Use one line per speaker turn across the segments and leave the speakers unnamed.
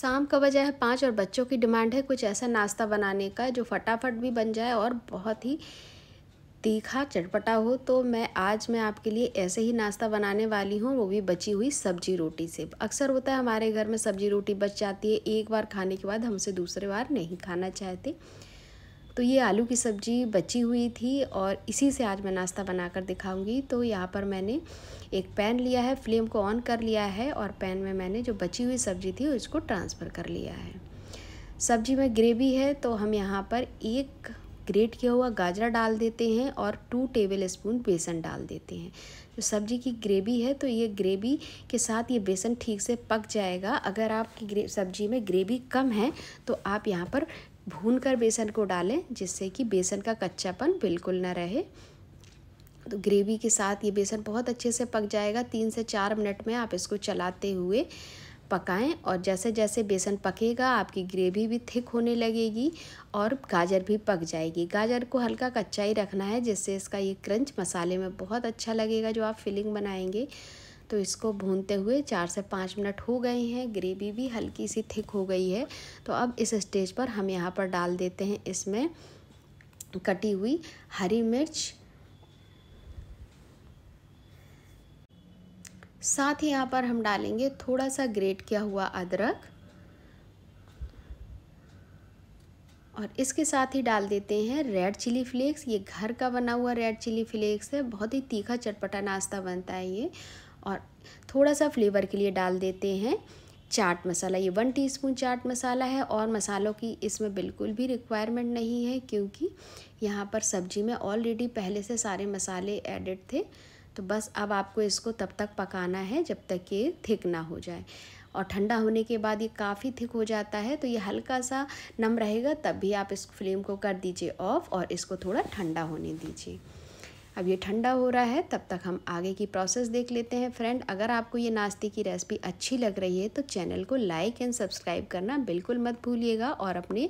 शाम का वजह है पाँच और बच्चों की डिमांड है कुछ ऐसा नाश्ता बनाने का जो फटाफट भी बन जाए और बहुत ही तीखा चटपटा हो तो मैं आज मैं आपके लिए ऐसे ही नाश्ता बनाने वाली हूँ वो भी बची हुई सब्जी रोटी से अक्सर होता है हमारे घर में सब्जी रोटी बच जाती है एक बार खाने के बाद हम उसे दूसरे बार नहीं खाना चाहते तो ये आलू की सब्ज़ी बची हुई थी और इसी से आज मैं नाश्ता बनाकर दिखाऊंगी तो यहाँ पर मैंने एक पैन लिया है फ्लेम को ऑन कर लिया है और पैन में मैंने जो बची हुई सब्ज़ी थी उसको ट्रांसफ़र कर लिया है सब्ज़ी में ग्रेवी है तो हम यहाँ पर एक ग्रेट किया हुआ गाजरा डाल देते हैं और टू टेबल स्पून बेसन डाल देते हैं जो सब्ज़ी की ग्रेवी है तो ये ग्रेवी के साथ ये बेसन ठीक से पक जाएगा अगर आपकी सब्ज़ी में ग्रेवी कम है तो आप यहाँ पर भून कर बेसन को डालें जिससे कि बेसन का कच्चापन बिल्कुल ना रहे तो ग्रेवी के साथ ये बेसन बहुत अच्छे से पक जाएगा तीन से चार मिनट में आप इसको चलाते हुए पकाएं और जैसे जैसे बेसन पकेगा आपकी ग्रेवी भी थिक होने लगेगी और गाजर भी पक जाएगी गाजर को हल्का कच्चा ही रखना है जिससे इसका ये क्रंच मसाले में बहुत अच्छा लगेगा जो आप फिलिंग बनाएंगे तो इसको भूनते हुए चार से पाँच मिनट हो गए हैं ग्रेवी भी हल्की सी थिक हो गई है तो अब इस स्टेज पर हम यहाँ पर डाल देते हैं इसमें कटी हुई हरी मिर्च साथ ही यहाँ पर हम डालेंगे थोड़ा सा ग्रेट किया हुआ अदरक और इसके साथ ही डाल देते हैं रेड चिली फ्लेक्स ये घर का बना हुआ रेड चिली फ्लेक्स है बहुत ही तीखा चटपटा नाश्ता बनता है ये और थोड़ा सा फ्लेवर के लिए डाल देते हैं चाट मसाला ये वन टीस्पून चाट मसाला है और मसालों की इसमें बिल्कुल भी रिक्वायरमेंट नहीं है क्योंकि यहाँ पर सब्जी में ऑलरेडी पहले से सारे मसाले एडिड थे तो बस अब आपको इसको तब तक पकाना है जब तक ये थिक ना हो जाए और ठंडा होने के बाद ये काफ़ी थिक हो जाता है तो ये हल्का सा नम रहेगा तब भी आप इस फ्लेम को कर दीजिए ऑफ़ और इसको थोड़ा ठंडा होने दीजिए अब ये ठंडा हो रहा है तब तक हम आगे की प्रोसेस देख लेते हैं फ्रेंड अगर आपको ये नाश्ते की रेसिपी अच्छी लग रही है तो चैनल को लाइक एंड सब्सक्राइब करना बिल्कुल मत भूलिएगा और अपने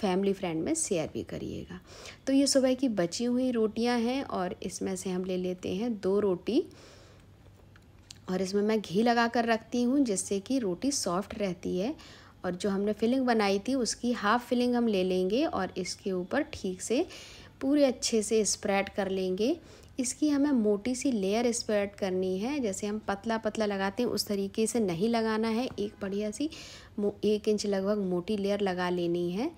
फैमिली फ्रेंड में शेयर भी करिएगा तो ये सुबह की बची हुई रोटियां हैं और इसमें से हम ले लेते हैं दो रोटी और इसमें मैं घी लगा कर रखती हूँ जिससे कि रोटी सॉफ्ट रहती है और जो हमने फिलिंग बनाई थी उसकी हाफ़ फिलिंग हम ले लेंगे और इसके ऊपर ठीक से पूरे अच्छे से स्प्रेड कर लेंगे इसकी हमें मोटी सी लेयर स्प्रेड करनी है जैसे हम पतला पतला लगाते हैं उस तरीके से नहीं लगाना है एक बढ़िया सी एक इंच लगभग मोटी लेयर लगा लेनी है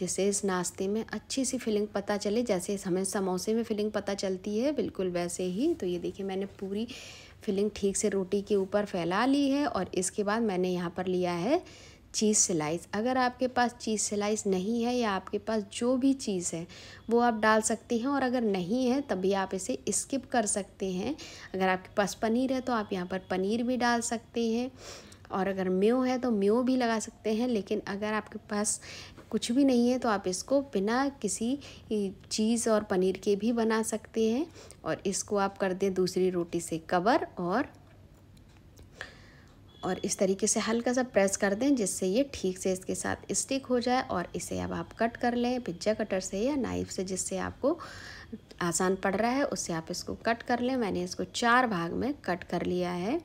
जैसे इस नाश्ते में अच्छी सी फीलिंग पता चले जैसे हमें समोसे में फीलिंग पता चलती है बिल्कुल वैसे ही तो ये देखिए मैंने पूरी फीलिंग ठीक से रोटी के ऊपर फैला ली है और इसके बाद मैंने यहाँ पर लिया है चीज़ स्लाइस अगर आपके पास चीज़ स्लाइस नहीं है या आपके पास जो भी चीज़ है वो आप डाल सकते हैं और अगर नहीं है तभी आप इसे स्किप कर सकते हैं अगर आपके पास पनीर है तो आप यहाँ पर पनीर भी डाल सकते हैं और अगर म्यो है तो म्यो भी लगा सकते हैं लेकिन अगर आपके पास कुछ भी नहीं है तो आप इसको बिना किसी चीज़ और पनीर के भी बना सकते हैं और इसको आप कर दें दूसरी रोटी से कवर और और इस तरीके से हल्का सा प्रेस कर दें जिससे ये ठीक से इसके साथ स्टिक हो जाए और इसे अब आप कट कर लें पिज्जा कटर से या नाइफ से जिससे आपको आसान पड़ रहा है उससे आप इसको कट कर लें मैंने इसको चार भाग में कट कर लिया है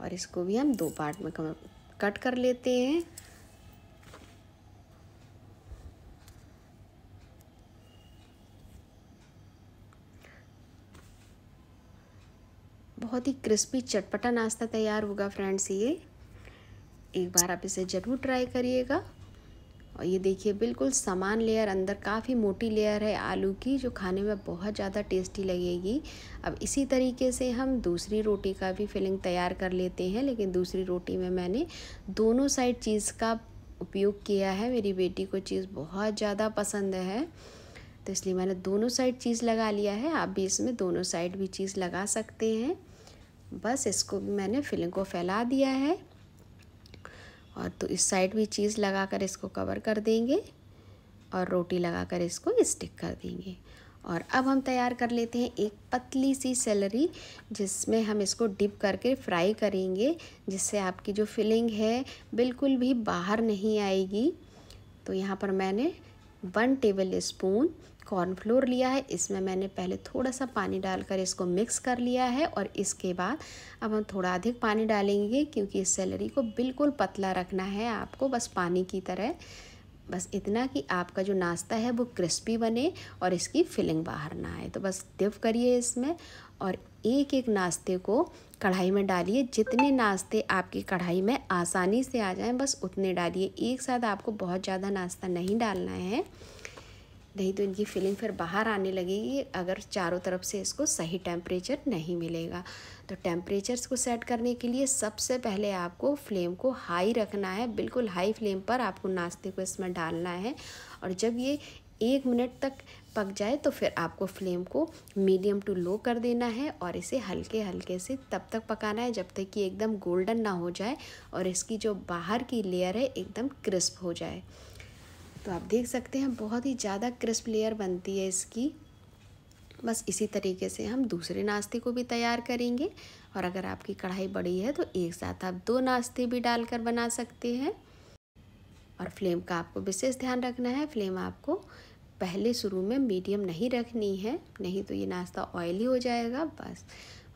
और इसको भी हम दो पार्ट में कट कर लेते हैं बहुत ही क्रिस्पी चटपटा नाश्ता तैयार होगा फ्रेंड्स ये एक बार आप इसे ज़रूर ट्राई करिएगा और ये देखिए बिल्कुल समान लेयर अंदर काफ़ी मोटी लेयर है आलू की जो खाने में बहुत ज़्यादा टेस्टी लगेगी अब इसी तरीके से हम दूसरी रोटी का भी फिलिंग तैयार कर लेते हैं लेकिन दूसरी रोटी में मैंने दोनों साइड चीज़ का उपयोग किया है मेरी बेटी को चीज़ बहुत ज़्यादा पसंद है तो इसलिए मैंने दोनों साइड चीज़ लगा लिया है आप भी इसमें दोनों साइड भी चीज़ लगा सकते हैं बस इसको भी मैंने फिलिंग को फैला दिया है और तो इस साइड भी चीज़ लगा कर इसको कवर कर देंगे और रोटी लगा कर इसको स्टिक कर देंगे और अब हम तैयार कर लेते हैं एक पतली सी सेलरी जिसमें हम इसको डिप करके फ्राई करेंगे जिससे आपकी जो फिलिंग है बिल्कुल भी बाहर नहीं आएगी तो यहाँ पर मैंने वन टेबल स्पून कॉर्नफ्लोर लिया है इसमें मैंने पहले थोड़ा सा पानी डालकर इसको मिक्स कर लिया है और इसके बाद अब हम थोड़ा अधिक पानी डालेंगे क्योंकि इस सेलरी को बिल्कुल पतला रखना है आपको बस पानी की तरह बस इतना कि आपका जो नाश्ता है वो क्रिस्पी बने और इसकी फिलिंग बाहर ना आए तो बस डिव करिए इसमें और एक एक नाश्ते को कढ़ाई में डालिए जितने नाश्ते आपकी कढ़ाई में आसानी से आ जाएं बस उतने डालिए एक साथ आपको बहुत ज़्यादा नाश्ता नहीं डालना है नहीं तो इनकी फिलिंग फिर बाहर आने लगेगी अगर चारों तरफ से इसको सही टेम्परेचर नहीं मिलेगा तो टेम्परेचर्स को सेट करने के लिए सबसे पहले आपको फ्लेम को हाई रखना है बिल्कुल हाई फ्लेम पर आपको नाश्ते को इसमें डालना है और जब ये एक मिनट तक पक जाए तो फिर आपको फ्लेम को मीडियम टू लो कर देना है और इसे हल्के हल्के से तब तक पकाना है जब तक कि एकदम गोल्डन ना हो जाए और इसकी जो बाहर की लेयर है एकदम क्रिस्प हो जाए तो आप देख सकते हैं बहुत ही ज़्यादा क्रिस्प लेयर बनती है इसकी बस इसी तरीके से हम दूसरे नाश्ते को भी तैयार करेंगे और अगर आपकी कढ़ाई बड़ी है तो एक साथ आप दो नाश्ते भी डालकर बना सकते हैं और फ्लेम का आपको विशेष ध्यान रखना है फ्लेम आपको पहले शुरू में मीडियम नहीं रखनी है नहीं तो ये नाश्ता ऑयली हो जाएगा बस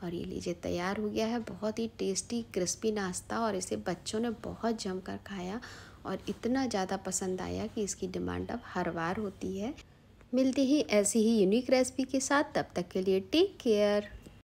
और ये लीजिए तैयार हो गया है बहुत ही टेस्टी क्रिस्पी नाश्ता और इसे बच्चों ने बहुत जमकर खाया और इतना ज़्यादा पसंद आया कि इसकी डिमांड अब हर बार होती है मिलती ही ऐसी ही यूनिक रेसिपी के साथ तब तक के लिए टेक केयर